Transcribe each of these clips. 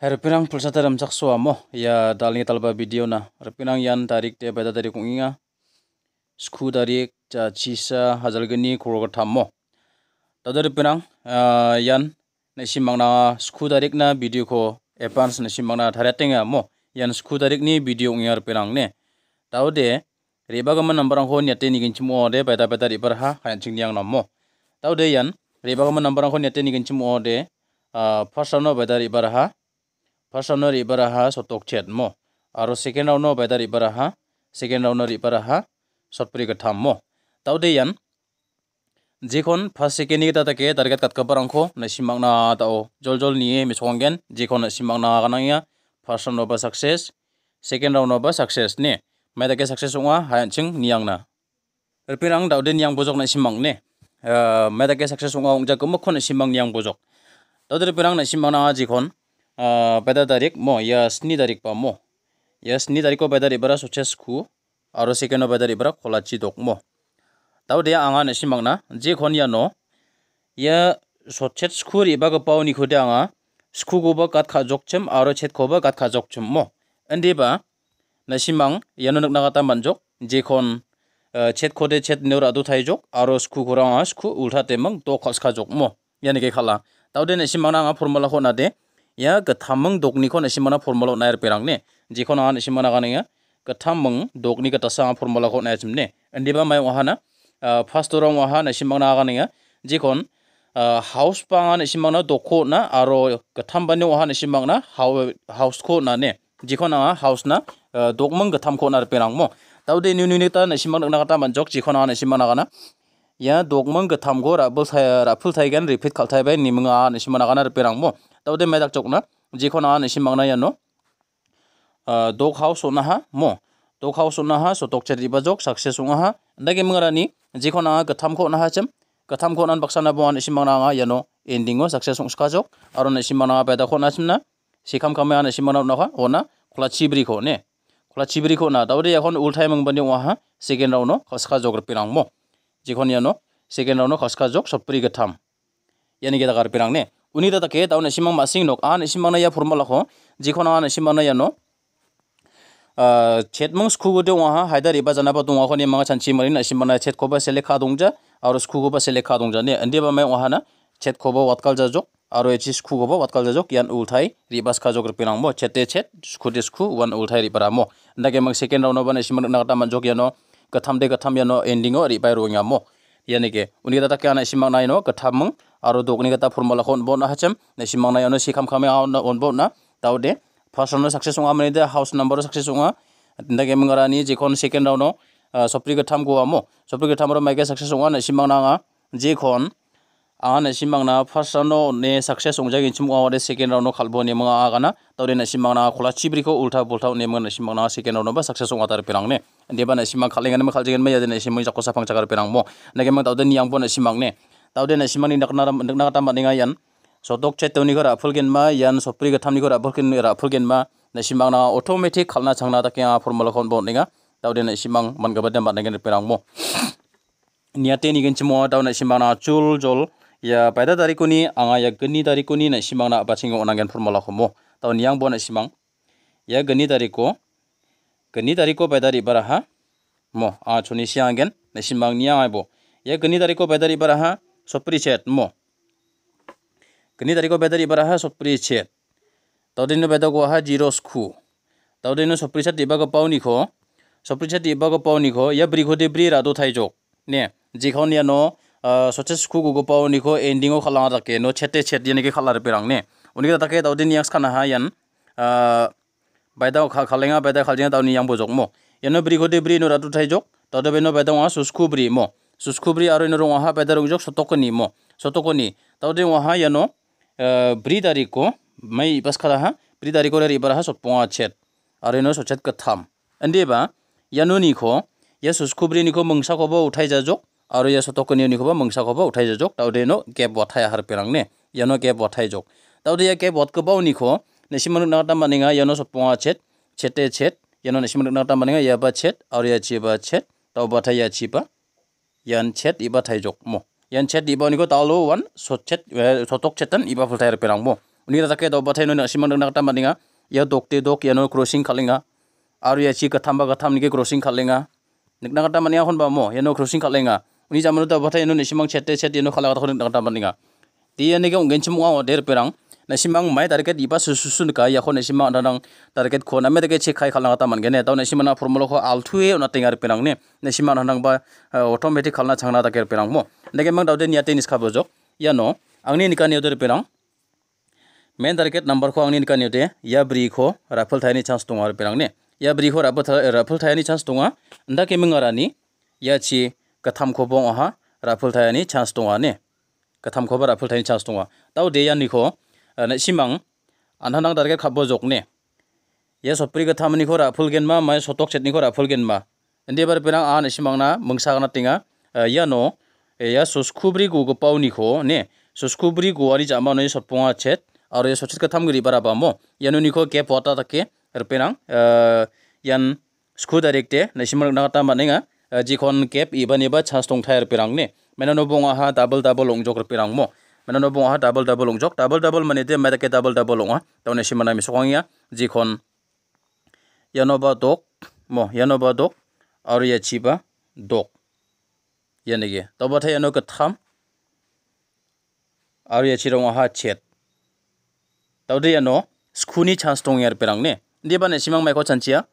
Herpinang pulsa dalam saksua mo ya dalni talba video na herpinang yan tarik dia beda tarik kung inga sku tarik caci sa hazal geni kurang mo tada herpinang ya, yan na simang na sku tarik na video ko epans na simang na ya, mo yan sku tarik ni video inga herpinang ne tau de reba gaman nambarang ho ni nigin o de beda beda ribar perha kaya cing niang mo tau de yan riba kau nambarang ho ni nigin o de Uh, first round of weather ibarha First round ri baraha sotok chet mo. Aro second round no baida ri baraha. Second round ri baraha sotpuri katham mo. Tau de yan. Jikon first second ni ta take target kat kabar angko na simangna tao. Jol jol ni misongen jikon simangna kanangya. First round ba success. Second round ba success ne. Mai take success unga hayan ching niangna. Rpirang dau de niang bojok na simang ne. Mai take success unga ungja kumukon simang niang bojok. Tau de rpirang na simang na jikon. peda tarik mo ya sni tarik pa mo ya sni tarik ko peda ribara suches ku aro sekeno peda ribara kholachi dok mo tau de anga ne simang na je khon ya no ya suches ku riba ko pau ni khoda anga sku go ba kat kha jokchem aro chet ko ba kat kha jokchem mo ande ba na simang yanu nak na kata manjok je khon chet khode chet neur adu thai jok aro sku gorang sku ultha te mang to khas kha jok mo yani ke khala tau de ne simang na formula khona de ইয়া কথামং দগনিখন এসিমানা formula হতনাই আৰু পেৰাং নে যিখন আহান এসিমানা কাৰণে কথামং দগনি কথাচা আহ ফৰ্মুলা হতনাই আছিল নে এণ্ডিবা মাই অহানা ফাৰ্ষ্ট ৰং অহা এসিমানা কাৰণে যিখন হাউচ পাঙান এসিমানা দখ না আৰু কথামবানী অহান এসিমানা হাউ হাউচ খা নে যিখন আহা হাউচ না দগমং কথাম খ আৰু পেৰাং ম তাৰপৰা নিউ নিউনি তাত এসিমান লগনা কথা মানজক যিখন আহান এসিমানা কাৰণে ইয়াৰ দগমং কথামঘ ৰাফুল থাকিগেন ৰিফিট খালথাই বাই নিমঙা এসিমানা কাৰণে আৰু পেৰাং ম tawde medak chokna jikhon an isim mangna yano dog house ona ha mo dog house ona ha so tok chari bajok success ona ha dage mangra ni jikhon a katham kho na ha cham katham kho nan baksana bon isim mangna nga yano ending o success ong ska jok aron isim mangna pa da khona chimna sikham kam an isim mangna ha ona khola chibri kho ne khola chibri kho na tawde yakhon ultai mang bani wa ha second round no khaska jok pirang mo jikhon yano second round no khaska jok sopri gatham yani ge dagar pirang ne unida ta ke taun simang ma sing nok an simang na ya formula ko jikon an simang na ya no a chetmung sku go de wa haider iba jana ba dung ko ni manga chanchi marin simang na chet ko ba sele kha dung ja aro sku go ba sele kha dung ja ne ande ba me wa na chet ko ba watkal ja jo aro echi sku go ba watkal ja jo yan ulthai ribas kha jo gripin mo chete chet sku de sku wan ulthai ribara mo ndage mang second round ba na simang na ta man jo ya no gatham de gatham ya no ending o ri pai ro nga mo yani kata kya na simang nai kata uni no mung ke यानी के उनके तथा क्या सिमांग नाई नो कथा मंग और दो उनके a थ ा n ॉ र ् म ू ल ा को बोना ह च n ने स n म ां ग नाई नो स ि ख o खमे आउन ऑन बोना ताव दे फर्स्ट राउंड सक्सेस होगा मने दे हाउस नंबर सक्सेस होगा दा गेम ग n ा न ी जेखन स े o ें ड राउंड स प ् go गथाम गोवामो सप्री g थ ा म रो माइके स क ् s unga n ा simang na nga j ज kon a न सिमांगना फर्स्ट र s a n o ne s े k s ् s ong j a ा ग ि न स i m ा व आरो सेकेन्ड राउंडआव खालबो न े म ा a ा आगाना तौरेना स ि म ां ग a ा ख ो a ा च ि ब ् i ि ख ौ उल्था बुल्था न n म ा ङ ा सिमांगना सेकेन्ड राउंडआव स s ् स े स अंगादार प a र ां न े द े ब ा n ा सिमां खालिंगाना खालजिगोन मैया दिनै सिमां जाखौ साफां जागार प े र a ं ब ो नागेमां दावदे न ि य a ं ब ो न ा स ि म ां o े a ा व द े न ा सिमांनि n क न ा र ा न क n ा n ा मानिङा यान सदक चेतौनिखौ र a फ ु ल ग े न म ा यान सप्रिगो थामनिखौ र ा n ु ल ग े न र ा p ु ल g े न म ा na apulgen simang na automatic k a l n a changna ta kya formula k o n bon ninga t a u den simang man gabad dam ban ngin perang mo niate ni gen chimo taw na simang na chul j u l ya paida tariku ni anga ya geni tariku ni na simang na bachingo onangen formula homo tau niang bon simang ya geni tariku geni tariku paida ri baraha mo a chuni siangen na simang niang aibo ya geni tariku paida ri baraha sopri chet mo geni tariku paida ri baraha sopri chet tau dinu paida ko ha zero sku tau dinu sopri chet diba ko pauni ko sopri chet diba ko pauni ko ya bri ko de bri ra do thai jok ne jikhon ya no सचेस खु गुगो पाओ निखो एंडिंग खाला रखे नो छेटे छेट जेने के खाला पेरंग ने उनके तक दाउदी नियंस खाना हा यन बैदा खा खालेगा बैदा खाले दाउनी यंग बोजोग मो यन ब्री दे ब्री नोरा टू थाई जोग दाउद बे नो बैदा वहाँ सुसखु ब्री मो सुसखु ब्री आरो नोर वहाँ बैदा रोग जोग सतोको नि मो सतोको नि दाउदे वहाँ यनो ब्री तारीख को मई बस खाला हा ब्री तारीख को रिबर हा सतपोआ छेट आरो नो सचेत कथाम एंडेबा यनो निखो यह सुसखु ब्री निखो मंगसा को बो उठाई जा Aru ya tokoni oni so o k b আ ৰ a ইয়াৰ চতক ক t a i ন ি খোবা মংসা n ো ব a উঠাই যাওক তাওতে ন কেব e y া ই আহাৰ পেলাং নে ইয়ানো কেব বঠাই যাওক তাওতে ই য n া ৰ কেব বটকবা উনি খো নিচিমান নাটা ম া ন ি ঙ e ইয়ানো চপঙা ছেট ছেটে i ে ট ইয়ানো নিচিমান নাটা ম া e t ঙ া ই য a া ব i ছেট আৰু ইয়াৰ চিবা a ে ট তাও বাঠাই ইয়াৰ চিবা ইয়ান ছেট ইবা ঠাই য n ও ক ম ইয়ান ছেট ই o া উ e t খো তাওলো ওৱান চট a ে ট চ l ক ছেটান ই i া a ু ল ঠ া ই আৰু a t ল াং ম উনি তাকে ত n ও n া ঠ া ই ন ন ি চ ি ম a ন a া ট া ম া ন ি dok য ়া o k ক ত ে দক ইয়ানো ক ্ a ছ িং খালিঙা আৰু ইয়াৰ চি কথামবা কথামনিকে ক্ৰছিং খালিঙা ন ি n ন k কাটা মানিঙা শ ba mo ম a n o া ন ো ক s i n g kalinga Ini zaman itu bahasa Indonesia memang cete cete itu kalau kata orang tidak mendengar. Di ini kan mungkin semua orang dari perang. Nasi mai target iba susun kaya ya kon nasi mang orang target kon. Nama target cek kaya kalau kata mana kan? Tahu nasi mana formula ko altue orang tinggal perang ni. Nasi mang orang ba otomatis eh, kalau nak cangkang tak perang mo. Nega mang tahu dia niat ini sekarang Ya no. Ang ni nikah ni dari perang. Main target number ko ang ni nikah ni dia. Ya beri ko rifle thay ni chance tunggu hari perang ni. Ya beri ko rifle rifle thay ni chance tunggu. Anda kemingarani. Ya cie katham kho bong aha raful thai ani chance tonga ne katham kho ba raful thai chance tonga tau de yan ni kho na simang anhanang dar ge khabo jok ne ye sopri katham ni kho raful gen ma mai sotok chet ni kho raful gen ma ende bar penang an simang na mungsa na tinga ya no ya s o s k u b r i gu go pau ni kho ne s o s k u b r i gu ari jama no s o p o n g a chet aro ye sochit katham gri bara ba mo y a n o ni kho ke pota ta ke penang yan sku direct te na simang na ta ma ne nga जिखन केप इबानिबा छास तंगथायर ने मेनानो बोंगाहा double double ओंगजोक मो मेनानो बोंगाहा डबल डबल ओंगजोक डबल डबल मनेते मेदाके डबल डबल ओंगा तवने सिमाना मिसोखांगिया जिखन यानोबा दोक मो यनोबा दोक और याचिबा दोक यानिगे तबथा यानो कथाम और याचिरोंगाहा छेत तवदे यानो स्कूनी छास तंगियार पिरांगने दिबाने सिमांग माइखौ चानचिया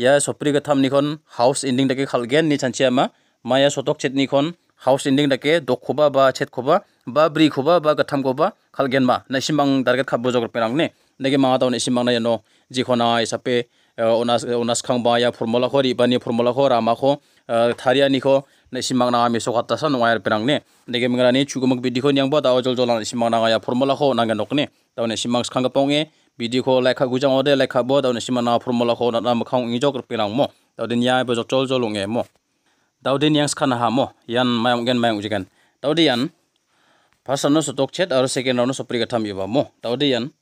ya sopri ke t a m nikon house ending dake khalgen ni chanchia ma maya sotok chet nikon house ending dake dok khoba ba chet khoba ba bri khoba ba k a t h a m khoba khalgen ma na s i m a n g darget khabu jogor perang ne nege ma ta ne s i m a n g na ya no ji khona isape onas onas khang ba ya formula khori ba ni formula khora ma kho tharia ni kho na s i m a n g na mi sokat ta sa n w ayar perang ne nege mengra ni chugumak bi dikho nyang ba ta ojol jolan s i m a n g na ya formula kho nang nok ne ta ne s i m a n g khang ka ponge video lekha gujang ode lekha bo dawne simana formula ko na makhang ingjok rpinang mo dawdin ya bo jol jolung e mo dawdin yang skana ha mo yan mayam gen mayam jigan dawdi yan first no tok chet aro second round no pri ga tham yoba mo dawdi yan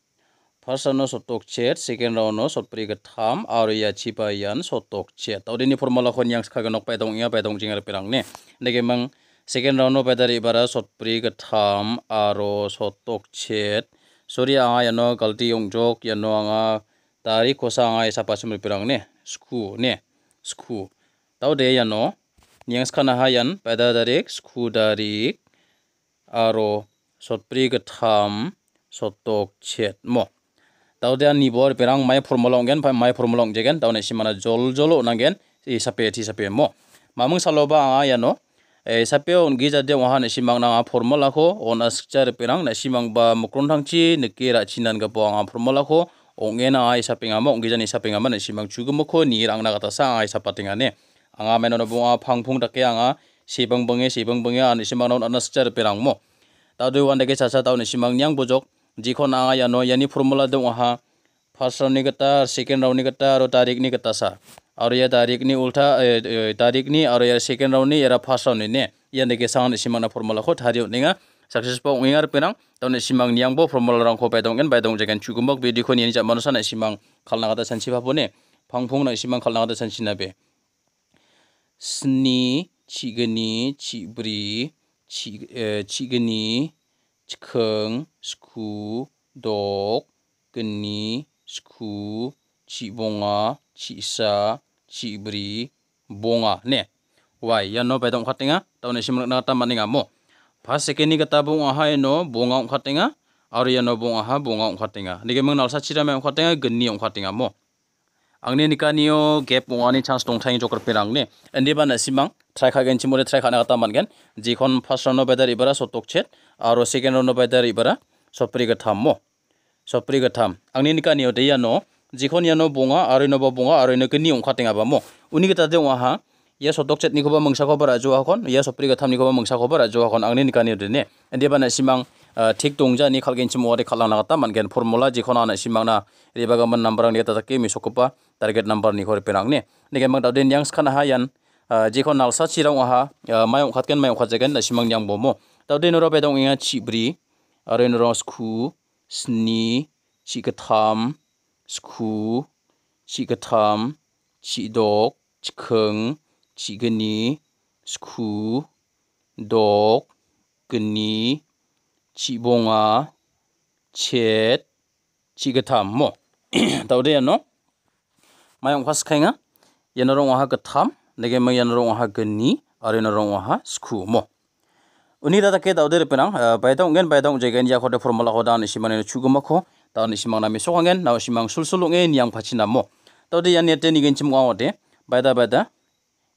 first no so tok chet second round no pri ga tham aro ya chipa yan tok chet dawdi ni formula ko yang skha ga nok pa dong ya pa dong jingar pirang ne nake mang second round no pa dari bara pri ga tham aro tok chet sorry anga yano galti yongjok yano anga tari kosa anga isa ya pasum ripirang ne sku ne sku tau de yano niang skana ha yan pada dari sku dari, aro sotpri getham soto chet mo tau de ni bor perang mai formulong gen mai formulong jegen tau ne simana jol jolo nangen isa pe ti sape mo mamung saloba anga yano sape on gija de wahan simang nanga formula ko on a s k c a r penang na simang ba mukron thangchi n e k e ra chinan ga b a a n g a formula ko ongena ai sapinga m ongija ni sapinga ma na simang chugum ko ni rang na k a ta sa ai sapatinga ne anga menona bunga p a n g p u n g d a ke anga sibang bange sibang bange ani simang non a s k c a r penang mo ta du wan de ke s a s a ta ni simang nyang bojok jikon anga ya no yani formula de waha first round ni kata second round ni kata ro tarik ni kata sa aru ya tarik ni ulta eh, eh, tarik ni aru ya second round ni ya first round ini ya nih kesan simang formula kau hari ini nggak sukses pak ingat pernah tahun simang niang bo formula orang kau pedang kan pedang jangan cukup bok video kau ini jangan manusia simang kalau nggak ada sanksi apa nih pangpung nih simang kalau nggak ada sanksi nabe seni cigeni cibri cigeni eh, cikeng sku dog, geni sku cibonga cisa chi bri bonga ne wai ya no pai dong khatinga tawne simlak na ta maninga mo phase ke ni kata bonga hai no bonga ong khatinga aru ya no bonga ha bonga ong khatinga nige mang nal sa chira me ong khatinga gni ong khatinga mo angne nio gap bunga ni chance tong thai jokor perang ne andi ba na simang try khagen chimore try na kata mangen jikhon first round no bedar ibara tok chet aru second round no bedar ibara pri ga tham mo sopri ga tham angne nio de ya no jikon yano bunga aru ino bunga aru ino kini ungkat tengah bamo uni kita tengah waha ya sotok cet niko bama mengsa kobar aju wakon ya sopri kata niko bama mengsa kobar kon, wakon angin nika nir dene ndi bana simang eh, tik tungja ni kal genci muwari kalang na kata man gen formula jikon ana simang na ri baga man nambar ang kata kemi sokopa target nambar niko ri penang ne ni gen mang dauden yang skana hayan eh, jikon nalsa cirang waha eh, mayong ungkat gen mayong ungkat jagan na simang yang bomo dauden nuro bedong inga cibri aru ino rong sku sni cikatam 스쿠, 지그탐, 지독, 지흥, 지그니, 스쿠, 독, 그니, 지봉아, 쳇, 지그탐, 뭐. 다우레야노? 마용 화스카잉아? 예너롱화하 그탐, 내게 뭐 예너롱화하 그니, 아레너롱화하 스쿠, 뭐. uni data ke daudere penang bai dong gen bai dong jegen ja k o d e formula k o d a n simane chugma k o ta ni simang nami sokangen na u simang sulsulung en yang pachi namo ta de yan yete ni gen chim ngaw de baida baida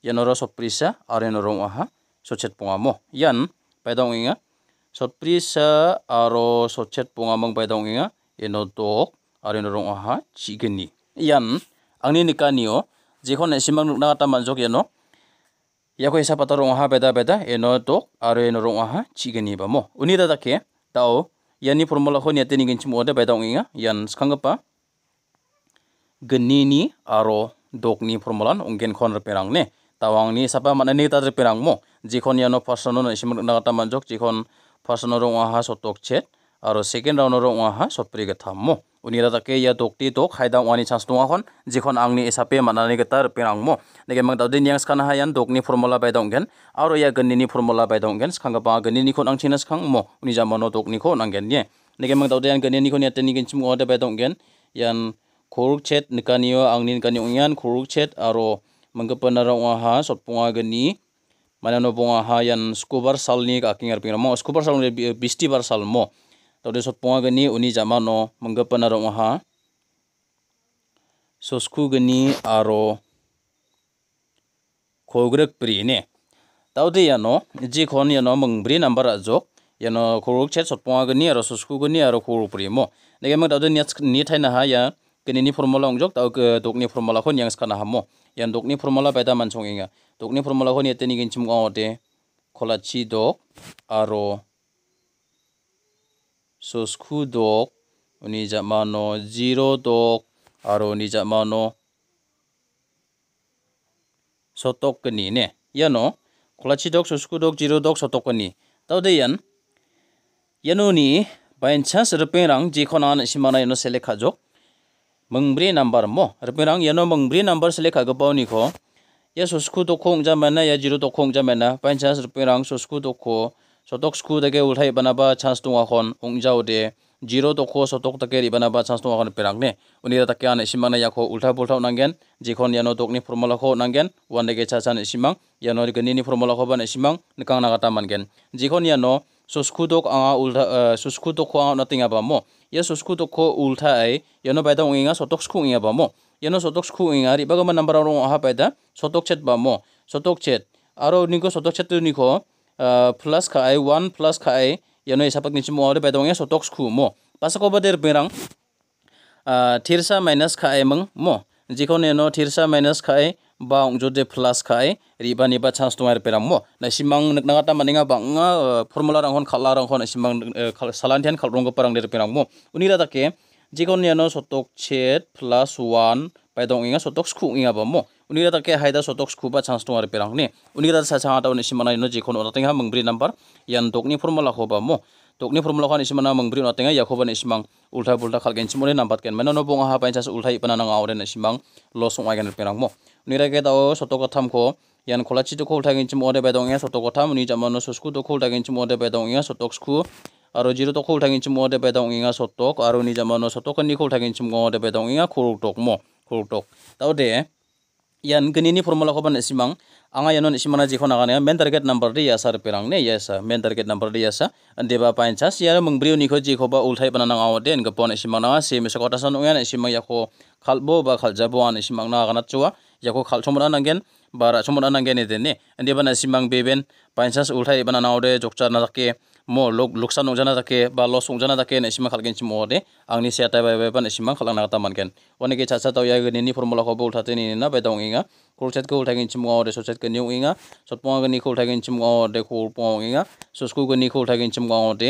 yanoro s o p r i s a areno rong aha sochet pongamo yan baida nginga s o p r i s a aro sochet pongamang baida nginga eno tok areno rong aha chigeni yan angni nikaniyo j i k o n na simang nukna ta manjok yano patarong yako are no rong aha c 다 에노독 아르에노 롱하 치게니 바모 우니다 e t a 오 yani formula ho niate ningin chimo de bai donginga yan skangapa genini aro dok dokni formulan ungen khon reperang ne tawang ni sapa manani ta reperang mo jikon yano pasano na isim nagata manjok jikon pasano rong ha sotok chet aro second round ro unga ha sopri ge thammo unira take ya dokti to khaida wani chance tunga kon jikhon angni esape manani ge tar pen angmo nege mang dawde nyangs kana ha yan dokni formula bai dongen aro ya ganni ni formula bai dongen skhanga ba ya ganni ni kon angchina skhangmo uni jamano dokni ko nangen ye nege mang dawde yan ganni ni kon yateni gen chim ode bai dongen yan khoruk chet nikaniyo angni nikani unyan kuruk chet aro manggepana ra unga ha sotpunga ganni mana no bunga ha yan skubar salni ka kingar pingramo skubar salni bisti bar salmo tode sot ponga gani uni jamano manggapana rong ha sosku gani aro kogrek pri ne ya ya ji khon yano mangbri number ajok ya no khorok che sot ponga gani aro sosku gani aro khorok pri mo nege mang tawde niat ni na ha ya ni formula ongjok tau ke dok ni formula khon yang skana hamo ya dok ni formula man chong inga ni formula khon yeteni ya ginchim ngaote kolachi dok aro sosku dok oni jamano zero dok aro oni jamano sotokani ne yano kolachi dok sosku dok zero dok sotokani tawde yan yano ni bain chas rupen rang jikhona na simana yano selekha jok मंब्री number मो रपिरांग यनो मंब्री नंबर से लेखा गपाव निखो या सोस्कु दोखो ungja mena ya jiru दोखो ungja mena 50 rupiah rang sosku dokho চতকু তাকে উঠাই বনাবা চান্স টুঙাখন উংজাও দে জিৰ' টকো চতক তাকে বনাবা চান্স টুঙাখন পেৰাকনে উনিৰা তাকে আন ইমান ইয়াক উল্টা পুল্টা উনাংগেন যিখন ইয়ানো টকনি ফৰ্মুলাখো উনাংগেন ওৱান ডেগে চা চান ইমান ইয়ানো গণিনি ফৰ্মুলাখো বান ইমান নিকা নাগাটা মানগেন যিখন ইয়ানো চুস্কু টক আঙা উল্টা চুস্কু টকো আঙা নাটিঙাবা ম ইয়াৰ চুস্কু টকো উল্টা আই ইয়ানো পাইদা উঙিঙা চতক স্কু উঙিয়াবা ম ইয়ানো চতক স্কু উঙিঙা আৰু ইবাগমান নাম্বাৰ অহা পাইদা চতক চেট বা ম চতক চেট আৰু নিকো চতক চেটটো নিখ Uh, plus kai one plus kai yano isapak ni chimo ore paidong ya sotox ku mo pasako ba der berang uh, thirsa minus kai meng mang mo jikhone no thirsa minus kai ai jode plus kai riba niba ba chance tongar peram mo na simang nakna nangata maninga banga uh, formula rang hon khala rang hon simang salan thian khal rong parang der peram mo uni ra take jikon ne no sotok chet plus one, pai dong inga ku inga bang mo unika ta ke haida sotok skuba chance tong ar perang ni unika ta sa chang ta ni mana no jikhon ona tenga mangbri nampar. yan tokni formula hoba mo tokni formula khan simana mangbri ona tenga yakhoba ni simang ulta bulta khalgen simone number ken mena no bonga ha paincha ulta ipana nanga ore ni simang losong aigan perang mo unika ke ta o sotok tham ko yan kholachi to khol thagin chim ore bedong ya sotok tham ni jamano susku to khol thagin chim ore bedong ya sotok sku aro jiro to khol thangin chimo de pedong inga sotok aro ni jamano sotok ni khol thangin chimo de pedong inga khol tok mo khol tok tau de yan ini formula ko ban simang anga yanon simana jikho na kanya main target number di yasa perang ne yasa main target number di yasa ande ba pain chas yara mengbrio ni ko jikho ba ulthai bana nang awo den gapon simang na si me kota san uyan simang yako khalbo ba khaljabo an simang na kana chuwa yako khalchomra gen bara chomra nangen ne den ne ande bana simang beben pain chas ulthai bana awo de jokcha na लुकसान उजाना थके लस उजाना थके खाली महदे आंनी से इसमें खाल मानगन वनी की छात्र यानी फर्मुला उल्टा तेनी ना बैदा उंगा खोल सेट को उल्टा गिंचम और सोसेट को नींगा सोट पोंगनी को उल्टा गिंचम और खोल पोंगा सुस्कू गनी को उल्टा गिंचम और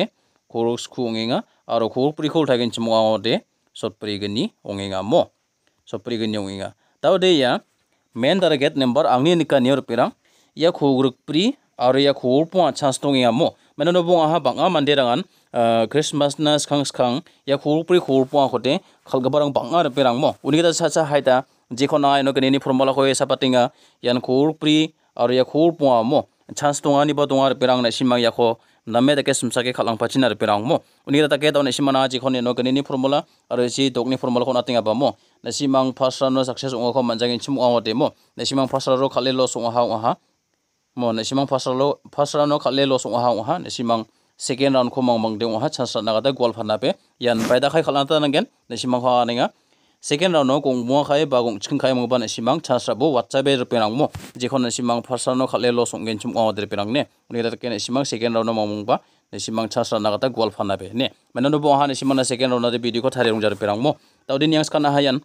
खोल उंगा और खोल प्री को उल्टा दे और सोटप्री गनी उंगा मो सोटप्री गनी उंगा तब दे मेन टारगेट नंबर आंगनी निका निर पेरा या खोग्रुप्री aria k u u r p u n g a chans tong i y a mo manano bunga ha banga mandirangan christmas na skang skang ya k u u r pri k u u r p u n g a k o t e k a l g a b a r a n g banga perang mo u n i k i t a sa sa haita j i k o na ino k e n i n i formula ko esa patinga yan k u u r pri aria k u u r p u n g a mo chans tonga ni ba tonga perang na simang ya k o namme dake sumsake khalang pachina re perang mo u n i k i t a take ta ne simana g j i k o ne no k e n i n i formula aru si dokni formula ko na tinga ba mo na simang p a s r a no success ungo ko manjangin chim ungo te mo na simang p a s r a ro khale lo sungo ha ungo ha mon esimang phasalo phasalo no khale lo so ha ha esimang second round ko mang mang de ha chan sa nagada gol phana pe yan paida khai khala ta nangen esimang ha ninga second round no kong mo khai ba gong chkhang khai mo ban esimang chan sa bo whatsapp e rupe rang mo je khon esimang phasalo no khale lo so gen chum o de pe rang ne ni da ken esimang second round no mang mang ba esimang chan sa nagada gol phana pe ne mena no bo ha esimang na second round no de video ko thare rung jar pe rang mo taudin yang skana ha yan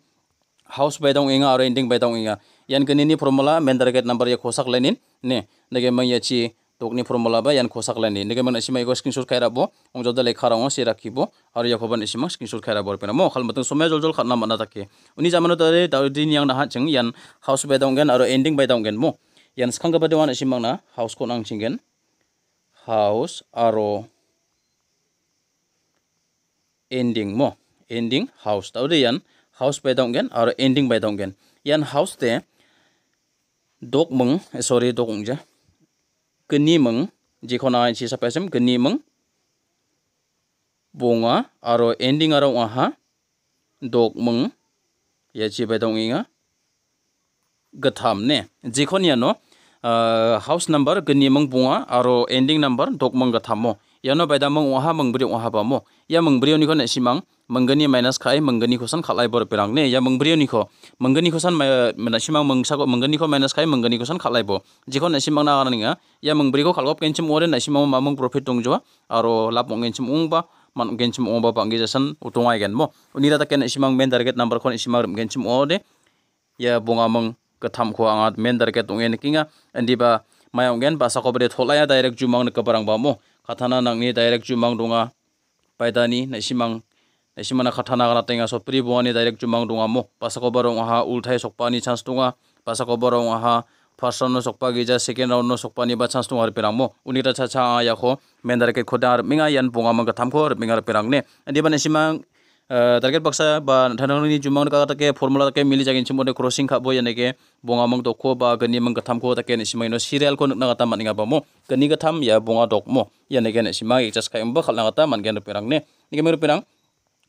house bai dong inga aro ending bai dong inga yan kenini formula men target number ya kosak lainin ne nage mang ya chi tokni formula ba yan kosak lainin nage mang asima ego screenshot khaira bo ong jodda lekha rango se rakhibo ar ya khoban asima screenshot khaira bor pena mo khal matang somai jol jol khatna mana take uni jamano tare ta din yang na ha yan house ba dong gen aro ending ba dong gen mo yan skhang ba dewan asima na house ko nang chingen house aro ending mo ending house tau de yan house ba dong gen aro ending ba dong gen yan house te dok mung sorry dok ung ja kini mung ji khona chi sa pesam kini mung bunga aro à, ending aro wa ha dok mung ya chi ba dong inga gatham ne ji khon ya no house number kini mung bunga aro à, ending number dok mung gatham mo yano bai damang mong oha mong bri oha ba mo ya mong bri ni ko na simang mangani minus kai mangani kosan san khalai bor perang ne ya mong bri ni ko mangani kosan san mana simang mong ko mangani ko minus khai mangani ko san khalai bo ji na simang na ga ya mong bri ko khalgop ken chim ore na simang ma mong profit dong jo aro lap mong ken chim ung ba man ken chim ba pangi jasan utungai gen mo unira ta ken simang men target number kon simang rum ken chim ode ya bunga mong ketam ko angat men target ong en kinga andi ba mayamgen basa kobre tholaya direct jumang ne kaparang bamo khathana nangni direct jumang donga paidani naisimang naisimana khathana gana tenga sopri bwani direct jumang donga mo basa kobarong aha ulthai sokpani chance donga basa kobarong aha first round सकपा गीजा second round सकपानी बा chance दंगार पेरांगो उनि ता छाछा याखो मेंदार के खोदार मिंगा यान पोंगा मंगा थामखो मिंगा पेरांगने दिबाने सिमां Eh, target baksa ba thanangni jumang ka take formula ke mili jagin chimone crossing kha bo yane ke bonga mang dokho ba gani mang gatham ko take ne simai no serial ko nukna gata maninga ba mo gani gatham ya bonga dok mo yane ke ne simai just kha emba khalna gata man gen perang ne ni ke meru perang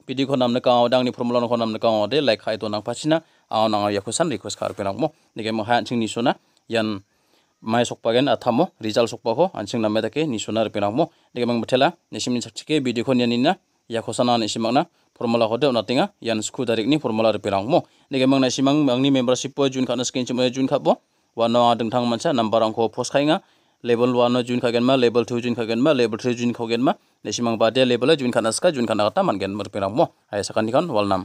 pidi ko namna ka awdang ni formula ko namna ka awde like hai to nang pasina aw nang ya ko san request kar perang mo ni ke mo han ching ni sona yan mai sok pagen athamo result sok sokpako anching namme ke ni sona sonar pinangmo mang mathela nisimni chakchike video khon yanina ya khosana ni simangna formula hode ona yang yan sku tarik ni formula ripirang mo nege mang nasimang mang ni membership po jun kana skin chuma jun khapo wano adang thang mancha number ang ko post khainga level 1 jun khagen ma level 2 jun khagen ma level 3 jun khagen ma nasimang ba de level jun kana ska jun khana ta mangen ripirang mo ai sakan kan walnam